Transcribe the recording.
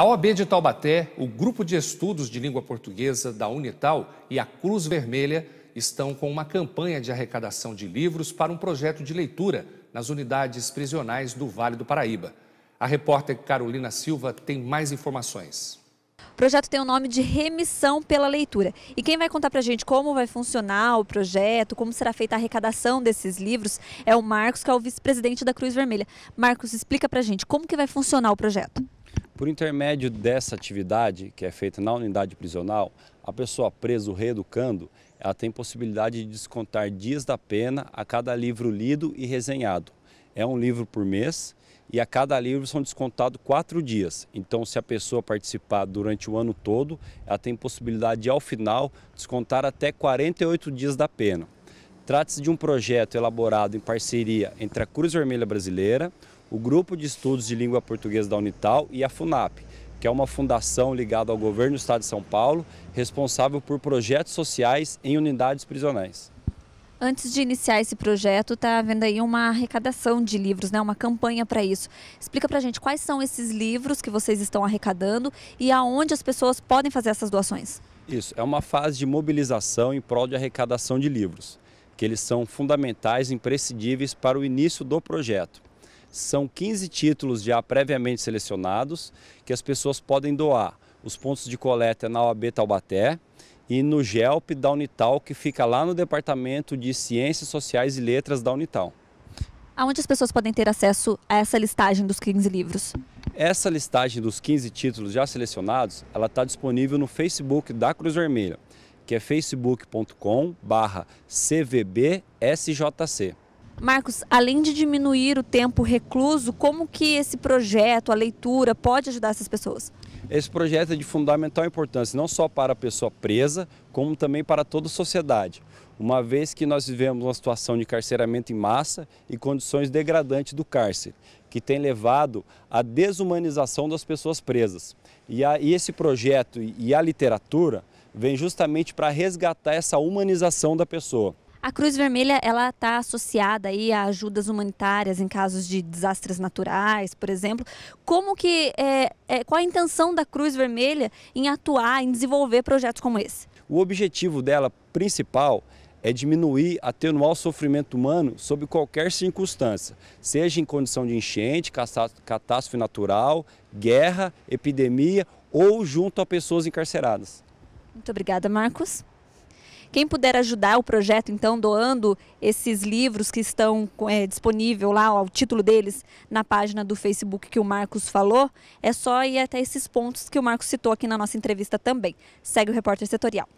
A OAB de Taubaté, o Grupo de Estudos de Língua Portuguesa da Unital e a Cruz Vermelha estão com uma campanha de arrecadação de livros para um projeto de leitura nas unidades prisionais do Vale do Paraíba. A repórter Carolina Silva tem mais informações. O projeto tem o nome de Remissão pela Leitura. E quem vai contar pra gente como vai funcionar o projeto, como será feita a arrecadação desses livros, é o Marcos, que é o vice-presidente da Cruz Vermelha. Marcos, explica pra gente como que vai funcionar o projeto. Por intermédio dessa atividade, que é feita na unidade prisional, a pessoa presa reeducando, ela tem possibilidade de descontar dias da pena a cada livro lido e resenhado. É um livro por mês e a cada livro são descontados quatro dias. Então, se a pessoa participar durante o ano todo, ela tem possibilidade de, ao final, descontar até 48 dias da pena. Trata-se de um projeto elaborado em parceria entre a Cruz Vermelha Brasileira, o Grupo de Estudos de Língua Portuguesa da Unital e a FUNAP, que é uma fundação ligada ao governo do estado de São Paulo, responsável por projetos sociais em unidades prisionais. Antes de iniciar esse projeto, está havendo aí uma arrecadação de livros, né? uma campanha para isso. Explica para a gente quais são esses livros que vocês estão arrecadando e aonde as pessoas podem fazer essas doações. Isso, é uma fase de mobilização em prol de arrecadação de livros, que eles são fundamentais, e imprescindíveis para o início do projeto. São 15 títulos já previamente selecionados que as pessoas podem doar. Os pontos de coleta é na OAB Taubaté e no GELP da Unital, que fica lá no Departamento de Ciências Sociais e Letras da Unital. Aonde as pessoas podem ter acesso a essa listagem dos 15 livros? Essa listagem dos 15 títulos já selecionados, ela está disponível no Facebook da Cruz Vermelha, que é facebook.com/cvbsjc. Marcos, além de diminuir o tempo recluso, como que esse projeto, a leitura, pode ajudar essas pessoas? Esse projeto é de fundamental importância, não só para a pessoa presa, como também para toda a sociedade, uma vez que nós vivemos uma situação de carceramento em massa e condições degradantes do cárcere, que tem levado à desumanização das pessoas presas. E, a, e esse projeto e a literatura vem justamente para resgatar essa humanização da pessoa. A Cruz Vermelha ela está associada aí a ajudas humanitárias em casos de desastres naturais, por exemplo. Como que é, é, qual a intenção da Cruz Vermelha em atuar, em desenvolver projetos como esse? O objetivo dela principal é diminuir, atenuar o sofrimento humano sob qualquer circunstância, seja em condição de enchente, catástrofe natural, guerra, epidemia ou junto a pessoas encarceradas. Muito obrigada, Marcos. Quem puder ajudar o projeto, então, doando esses livros que estão é, disponível lá, o título deles, na página do Facebook que o Marcos falou, é só ir até esses pontos que o Marcos citou aqui na nossa entrevista também. Segue o repórter setorial.